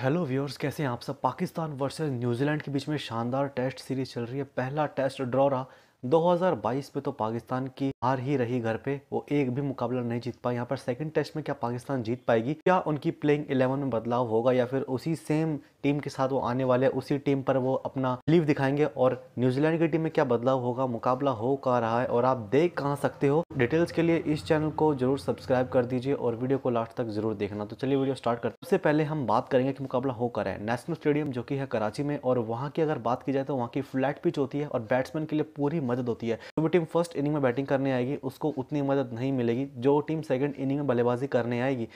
hello viewers कैसे हैं आप सब पाकिस्तान वर्सेस न्यूजीलैंड के बीच में शानदार टेस्ट सीरीज चल रही है पहला टेस्ट ड्रॉ रहा 2022 में तो पाकिस्तान की हार ही रही घर पे वो एक भी मुकाबला नहीं जीत पाई यहाँ पर सेकंड टेस्ट में क्या पाकिस्तान जीत पाएगी क्या उनकी प्लेइंग 11 में बदलाव होगा या फिर उसी सेम टीम के साथ वो आने वाले हैं उसी टीम पर वो अपना लीव दिखाएंगे और न्यूजीलैंड की टीम में क्या बदलाव होगा मुकाबला हो कहा रहा है और आप देख कहाँ सकते हो डिटेल्स के लिए इस चैनल को जरूर सब्सक्राइब कर दीजिए और वीडियो को लास्ट तक जरूर देखना तो चलिए वीडियो स्टार्ट करते सबसे पहले हम बात करेंगे कि मुकाबला होकर है नेशनल स्टेडियम जो कि है कराची में और वहाँ की अगर बात की जाए तो वहाँ की फ्लैट पिच होती है और बैट्समैन के लिए पूरी मदद होती है जो टीम फर्स्ट इनिंग में बैटिंग करने आएगी उसको उतनी मदद नहीं मिलेगी जो टीम सेकेंड इनिंग में बल्लेबाजी करने आएगी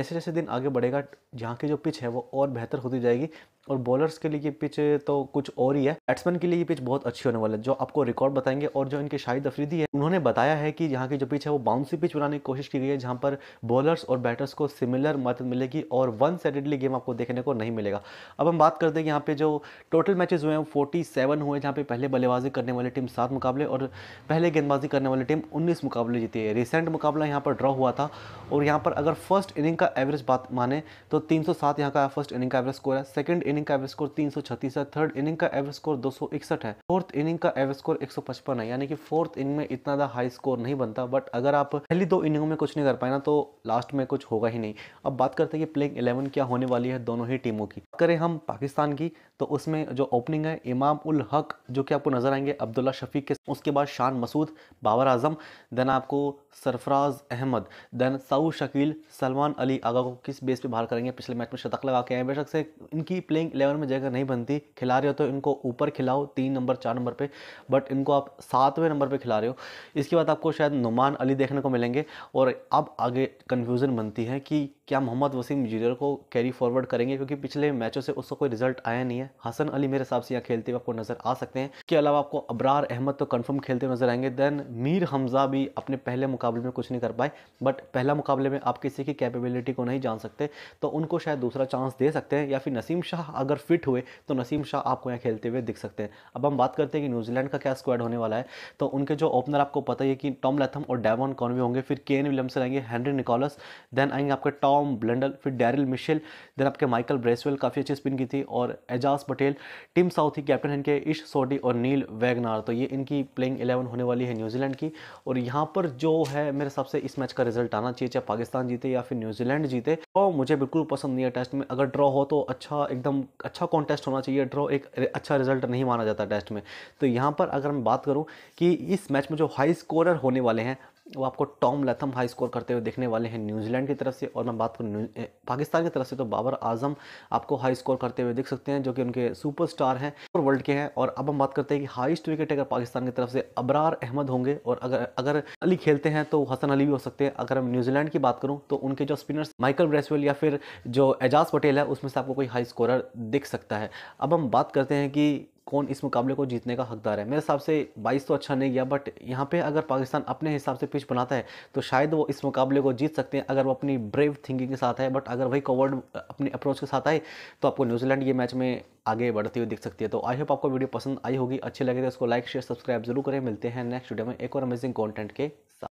जैसे जैसे दिन आगे बढ़ेगा यहाँ की जो पिच है वो और बेहतर होती जाएगी और बॉलर्स के लिए ये पिच तो कुछ और ही है बैट्समैन के लिए ये पिच बहुत अच्छी होने वाली है जो आपको रिकॉर्ड बताएंगे और जो इनके शाहिद अफरीदी है उन्होंने बताया है कि यहाँ की जो पिच है वो बाउंसी पिच बनाने की कोशिश की गई है जहाँ पर बॉलर्स और बैटर्स को सिमिलर मदद मिलेगी और वन साइडेडली गेम आपको देखने को नहीं मिलेगा अब हम बात करते हैं यहाँ पर जो टोटल मैचेज हुए हैं फोर्टी सेवन हुए जहाँ पर पहले बल्लेबाजी करने वाली टीम सात मुकाबले और पहले गेंदबाजी करने वाली टीम उन्नीस मुकाबले जीती है रिसेंट मुकाबला यहाँ पर ड्रॉ हुआ था और यहाँ पर अगर फर्स्ट इनिंग का एवरेज बात माने तो तीन सौ सात यहाँ का फर्स्ट इनिंग का एवरेज स्कोर है सेकंड इनिंग का एवरेज स्कोर 336 है थर्ड इनिंग का एवरेज स्कोर 261 है फोर्थ इनिंग का एवरेज स्कोर 155 है यानी कि फोर्थ इनिंग में इतना ज़्यादा हाई स्कोर नहीं बनता बट अगर आप पहली दो इनिंग में कुछ नहीं कर पाए ना तो लास्ट में कुछ होगा ही नहीं अब बात करते हैं कि प्लेइंग इलेवन क्या होने वाली है दोनों ही टीमों की करें हम पाकिस्तान की तो उसमें जो ओपनिंग है इमाम उल हक जो कि आपको नजर आएंगे अब्दुल्ला शफीक के उसके बाद शान मसूद बाबर आजम देन आपको सरफराज अहमद देन साउ शकील सलमान अली आगा को किस बेस पे बाहर करेंगे पिछले मैच में शतक लगा के आए बेशक से इन इनकी प्लेइंग इलेवन में जगह नहीं बनती खिला रहे हो तो इनको ऊपर खिलाओ तीन नंबर चार नंबर पर बट इनको आप सातवें नंबर पर खिला रहे हो इसके बाद आपको शायद नुमान अली देखने को मिलेंगे और अब आगे कन्फ्यूज़न बनती है कि क्या मोहम्मद वसीम जूनियर को कैरी फॉरवर्ड करेंगे क्योंकि पिछले मैचों से उसका कोई रिजल्ट आया नहीं है हसन अली मेरे हिसाब से यहाँ खेलते हुए आपको नज़र आ सकते हैं के अलावा आपको अबरार अहमद तो कन्फर्म खेलते हुए नज़र आएंगे देन मीर हमजा भी अपने पहले मुकाबले में कुछ नहीं कर पाए बट पहला मुकाबले में आप किसी की कैपेबिलिटी को नहीं जान सकते तो उनको शायद दूसरा चांस दे सकते हैं या फिर नसीम शाह अगर फिट हुए तो नसीम शाह आपको यहाँ खेलते हुए दिख सकते हैं अब हम बात करते हैं कि न्यूजीलैंड का क्या स्क्वाड होने वाला है तो उनके जो ओपनर आपको पता ही है कि टॉम लेथम और डेवॉन कॉनवे होंगे फिर केन से आएंगे हेनरी निकोलस देन आएंगे आपके टॉप टॉम ब्लेंडल फिर डैरिल मिशेल देन आपके माइकल ब्रेसवेल काफ़ी अच्छी स्पिन की थी और Ajaz Patel Tim Southee captain इनके इश सोडी और नील वैगनार तो ये इनकी प्लेइंग एलेवन होने वाली है न्यूजीलैंड की और यहाँ पर जो है मेरे हिसाब से इस मैच का रिजल्ट आना चाहिए चाहे पाकिस्तान जीते या फिर न्यूजीलैंड जीते तो मुझे बिल्कुल पसंद नहीं है टेस्ट में अगर ड्रॉ हो तो अच्छा एकदम अच्छा कॉन्टेस्ट होना चाहिए ड्रॉ एक अच्छा रिजल्ट नहीं माना जाता टेस्ट में तो यहाँ पर अगर मैं बात करूँ कि इस मैच में जो हाई स्कोरर होने वाले हैं वो आपको टॉम लथम हाई स्कोर करते हुए देखने वाले हैं न्यूजीलैंड की तरफ से और मैं बात करूँ पाकिस्तान की तरफ से तो बाबर आजम आपको हाई स्कोर करते हुए देख सकते हैं जो कि उनके सुपरस्टार हैं और वर्ल्ड के हैं और अब हम बात करते हैं कि हाइस्ट विकेट अगर पाकिस्तान की तरफ से अबरार अहमद होंगे और अगर अगर अली खेलते हैं तो हसन अली भी हो सकते हैं अगर हम न्यूजीलैंड की बात करूँ तो उनके जो स्पिनर्स माइकल ब्रेसवेल या फिर जो एजाज पटेल है उसमें से आपको कोई हाई स्कोर दिख सकता है अब हम बात करते हैं कि कौन इस मुकाबले को जीतने का हकदार है मेरे हिसाब से 22 तो अच्छा नहीं गया बट यहाँ पे अगर पाकिस्तान अपने हिसाब से पिच बनाता है तो शायद वो इस मुकाबले को जीत सकते हैं अगर वो अपनी ब्रेव थिंकिंग के साथ है बट अगर वही कवर्ड अपने अप्रोच के साथ आए तो आपको न्यूजीलैंड ये मैच में आगे बढ़ती हुई दिख सकती है तो आई होप आपको वीडियो पसंद आई होगी अच्छी लगे तो उसको लाइक शेयर सब्सक्राइब जरूर करें मिलते हैं नेक्स्ट वीडियो में एक और अमेजिंग कॉन्टेंट के साथ